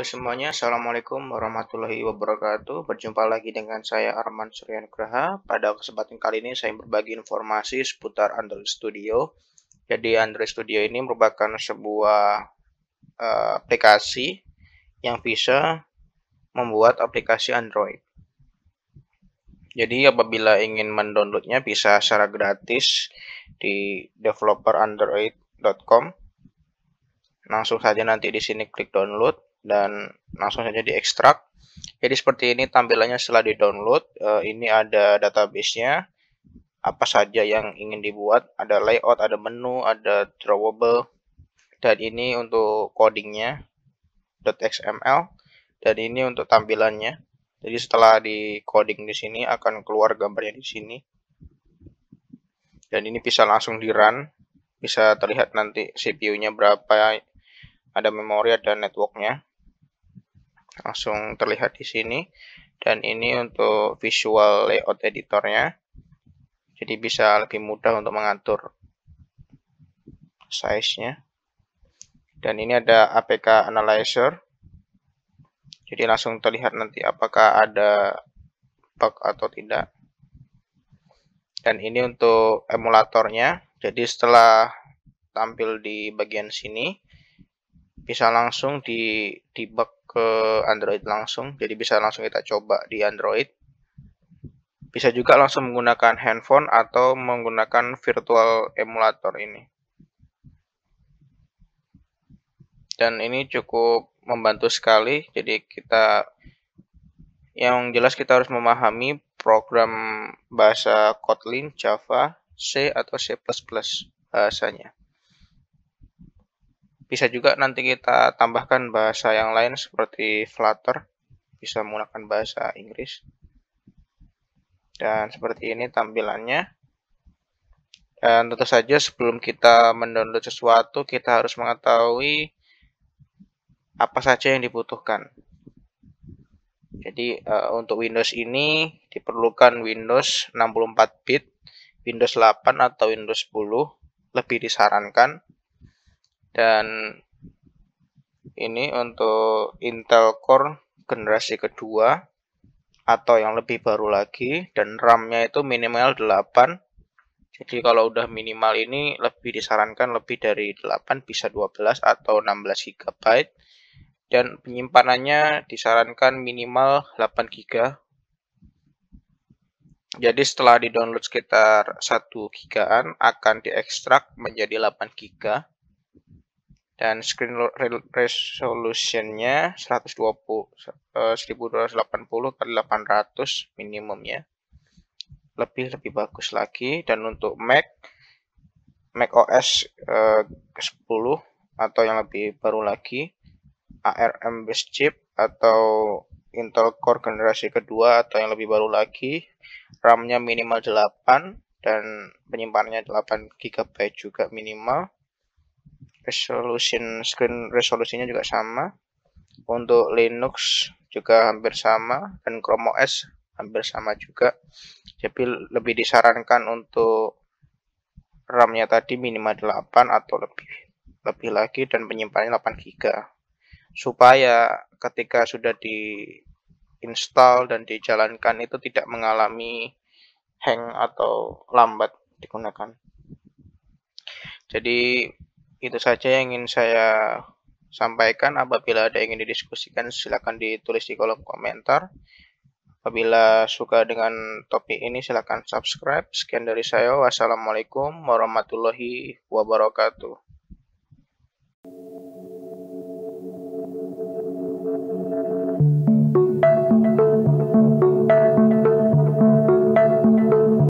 Halo semuanya, Assalamualaikum warahmatullahi wabarakatuh. Berjumpa lagi dengan saya Arman Suryanugraha. Pada kesempatan kali ini saya berbagi informasi seputar Android Studio. Jadi Android Studio ini merupakan sebuah uh, aplikasi yang bisa membuat aplikasi Android. Jadi apabila ingin mendownloadnya bisa secara gratis di developerandroid.com langsung saja nanti di sini klik download dan langsung saja di ekstrak jadi seperti ini tampilannya setelah di download uh, eh, ini ada databasenya apa saja yang ingin dibuat ada layout ada menu ada drawable dan ini untuk codingnya .xml dan ini untuk tampilannya jadi setelah di coding di sini akan keluar gambarnya di sini dan ini bisa langsung di run bisa terlihat nanti CPU-nya berapa ada memori ada networknya langsung terlihat di sini dan ini untuk visual layout editornya jadi bisa lebih mudah untuk mengatur size-nya dan ini ada APK analyzer jadi langsung terlihat nanti apakah ada bug atau tidak dan ini untuk emulatornya jadi setelah tampil di bagian sini bisa langsung di debug ke Android langsung, jadi bisa langsung kita coba di Android. Bisa juga langsung menggunakan handphone atau menggunakan virtual emulator ini. Dan ini cukup membantu sekali, jadi kita yang jelas kita harus memahami program bahasa Kotlin, Java, C atau C++ bahasanya. Bisa juga nanti kita tambahkan bahasa yang lain seperti Flutter, bisa menggunakan bahasa Inggris. Dan seperti ini tampilannya. Dan tentu saja sebelum kita mendownload sesuatu, kita harus mengetahui apa saja yang dibutuhkan. Jadi eh, untuk Windows ini diperlukan Windows 64 bit, Windows 8 atau Windows 10 lebih disarankan dan ini untuk Intel Core generasi kedua atau yang lebih baru lagi dan RAM-nya itu minimal 8 jadi kalau udah minimal ini lebih disarankan lebih dari 8 bisa 12 atau 16 GB dan penyimpanannya disarankan minimal 8 GB jadi setelah di-download sekitar 1 GB akan diekstrak menjadi 8 GB dan screen resolutionnya 120 1280 eh, kali 800 minimumnya lebih lebih bagus lagi dan untuk Mac Mac OS eh, 10 atau yang lebih baru lagi ARM based chip atau Intel Core generasi kedua atau yang lebih baru lagi RAM-nya minimal 8 dan penyimpanannya 8 GB juga minimal resolution screen resolusinya juga sama untuk Linux juga hampir sama dan Chrome OS hampir sama juga jadi lebih disarankan untuk RAM-nya tadi minimal 8 atau lebih lebih lagi dan penyimpanannya 8 GB supaya ketika sudah di install dan dijalankan itu tidak mengalami hang atau lambat digunakan jadi itu saja yang ingin saya sampaikan. Apabila ada yang ingin didiskusikan, silakan ditulis di kolom komentar. Apabila suka dengan topik ini, silakan subscribe. Sekian dari saya. Wassalamualaikum warahmatullahi wabarakatuh.